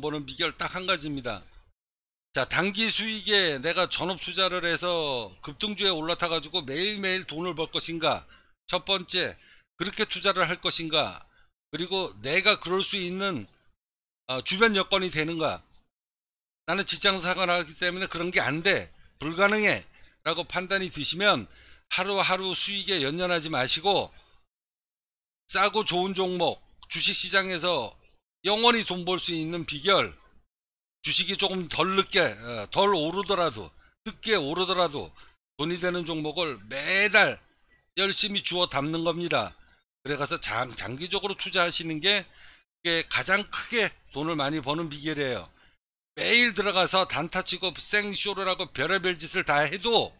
보는 비결 딱 한 가지입니다. 자, 단기 수익에 내가 전업 투자를 해서 급등주에 올라타 가지고 매일매일 돈을 벌 것인가? 첫 번째, 그렇게 투자를 할 것인가? 그리고 내가 그럴 수 있는 어, 주변 여건이 되는가? 나는 직장사가 나기 때문에 그런 게 안 돼. 불가능해. 라고 판단이 드시면 하루하루 수익에 연연하지 마시고 싸고 좋은 종목, 주식시장에서 영원히 돈 벌 수 있는 비결 주식이 조금 덜 늦게 어, 덜 오르더라도 늦게 오르더라도 돈이 되는 종목을 매달 열심히 주워 담는 겁니다. 그래가서 장, 장기적으로 투자하시는 게 가장 크게 돈을 많이 버는 비결이에요. 매일 들어가서 단타치고 생쇼를 하고 별의별 짓을 다 해도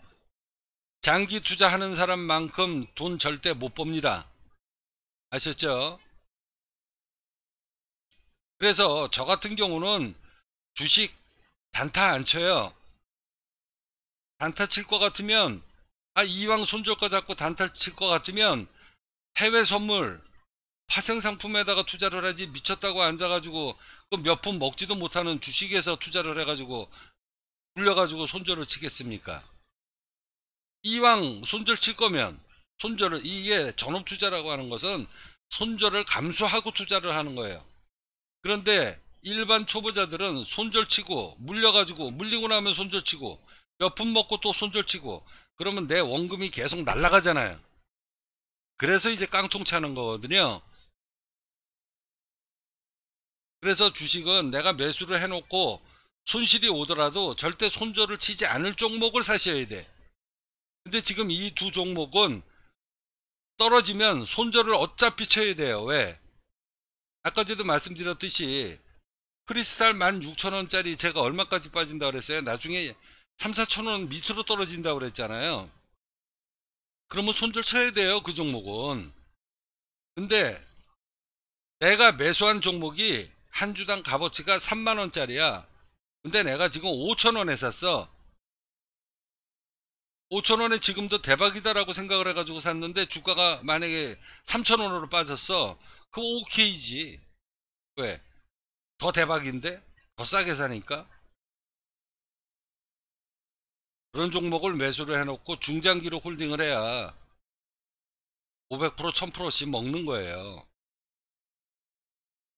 장기 투자하는 사람만큼 돈 절대 못봅니다 아셨죠? 그래서 저 같은 경우는 주식 단타 안 쳐요. 단타 칠 것 같으면 아 이왕 손절가 잡고 단타 칠 것 같으면 해외 선물 파생 상품에다가 투자를 하지 미쳤다고 앉아가지고 몇 푼 먹지도 못하는 주식에서 투자를 해가지고 불려가지고 손절을 치겠습니까? 이왕 손절 칠 거면 손절을 이게 전업 투자라고 하는 것은 손절을 감수하고 투자를 하는 거예요. 그런데 일반 초보자들은 손절치고 물려가지고 물리고 나면 손절치고 몇 푼 먹고 또 손절치고 그러면 내 원금이 계속 날라가잖아요 그래서 이제 깡통 차는 거거든요 그래서 주식은 내가 매수를 해놓고 손실이 오더라도 절대 손절을 치지 않을 종목을 사셔야 돼 근데 지금 이 두 종목은 떨어지면 손절을 어차피 쳐야 돼요 왜 아까 저도 말씀드렸듯이 크리스탈 16,000원짜리 제가 얼마까지 빠진다 그랬어요? 나중에 3, 4,000원 밑으로 떨어진다 그랬잖아요. 그러면 손절 쳐야 돼요. 그 종목은. 근데 내가 매수한 종목이 한 주당 값어치가 3만원짜리야. 근데 내가 지금 5천원에 샀어. 5천원에 지금도 대박이다라고 생각을 해가지고 샀는데 주가가 만약에 3천원으로 빠졌어. 그 오케이지. 왜? 더 대박인데? 더 싸게 사니까? 그런 종목을 매수를 해놓고 중장기로 홀딩을 해야 500% 1000%씩 먹는 거예요.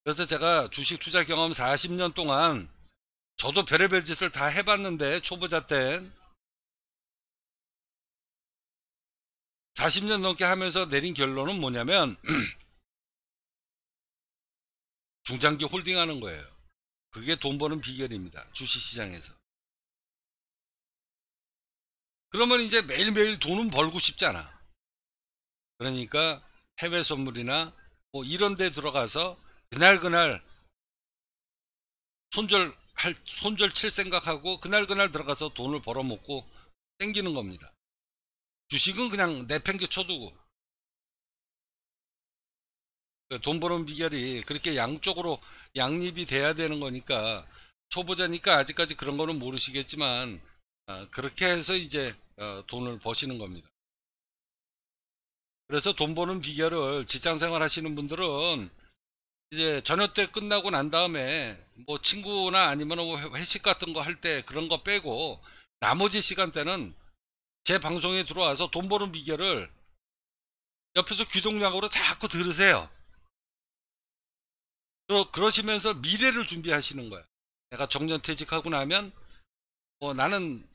그래서 제가 주식 투자 경험 40년 동안 저도 별의별 짓을 다 해봤는데 초보자 땐 40년 넘게 하면서 내린 결론은 뭐냐면 중장기 홀딩하는 거예요. 그게 돈 버는 비결입니다. 주식시장에서. 그러면 이제 매일매일 돈은 벌고 싶잖아. 그러니까 해외 선물이나 뭐 이런 데 들어가서 그날그날 손절할, 손절 칠 생각하고 그날그날 들어가서 돈을 벌어먹고 땡기는 겁니다. 주식은 그냥 내팽개 쳐두고 그 돈 버는 비결이 그렇게 양쪽으로 양립이 돼야 되는 거니까 초보자니까 아직까지 그런 거는 모르시겠지만 아, 그렇게 해서 이제 어, 돈을 버시는 겁니다. 그래서 돈 버는 비결을 직장생활 하시는 분들은 이제 저녁 때 끝나고 난 다음에 뭐 친구나 아니면 뭐 회식 같은 거 할 때 그런 거 빼고 나머지 시간대는 제 방송에 들어와서 돈 버는 비결을 옆에서 귀동냥으로 자꾸 들으세요. 그러시면서 미래를 준비하시는 거예요. 내가 정년퇴직하고 나면 어, 나는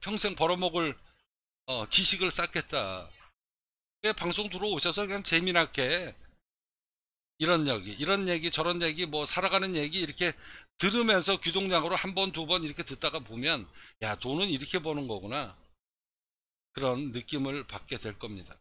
평생 벌어먹을 어, 지식을 쌓겠다. 방송 들어오셔서 그냥 재미나게 이런 얘기, 이런 얘기, 저런 얘기, 뭐 살아가는 얘기 이렇게 들으면서 귀동량으로 한 번, 두 번 이렇게 듣다가 보면 야 돈은 이렇게 버는 거구나 그런 느낌을 받게 될 겁니다.